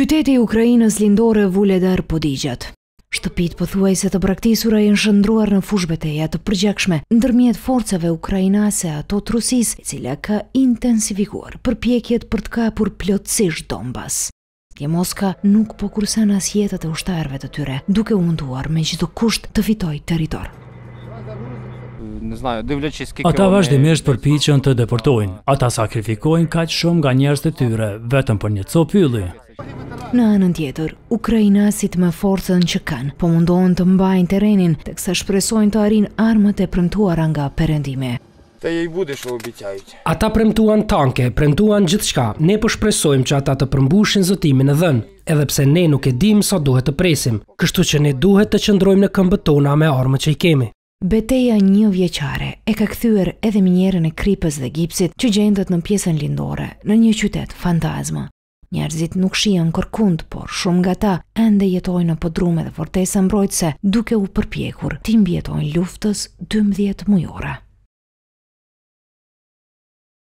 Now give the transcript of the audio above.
Qyteti Ukrajinës lindore vullet dhe rëpo digjat. Shtëpit pëthuaj se të braktisura e në shëndruar në fushbet e jetë përgjekshme, ndërmjet forcave Ukrajinase ato trusis, e cila ka intensifikuar për pjekjet për të kapur plotësish Donbas. Një Moska nuk po kursen as asjetët e ushtarve të tyre, duke unduar me gjithë të kusht të fitoj teritor. Ata vazhdimisht përpichën të deportojnë. Ata sakrifikojnë ka që shumë nga njerës të tyre, vetëm për një pylli. Në anën tjetër, Ukrajina me të që kanë, po mundohen të mbajnë terenin, të kësa shpresojnë të arin armët e prëmtuar nga përëndime. Ata prëmtuan tanke, prëmtuan gjithë shka, ne përshpresojmë shpresojmë që ata të përmbushin zotimin e dhenë edhe pse ne nuk e dim sa duhet të presim, kështu që ne duhet të qëndrojmë në këmbët tona me armë që i kemi. Beteja një vjeqare e ka këthyër edhe minjerën e kripës dhe gipsit që gjendët në pjesën lindore, në një qytet fantazma. Njerëzit nuk shien kërkund, por shumë nga ta ende jetojnë në podrume dhe fortesa mbrojtse duke u përpjekur ti mbjetojnë luftës 12 mujore.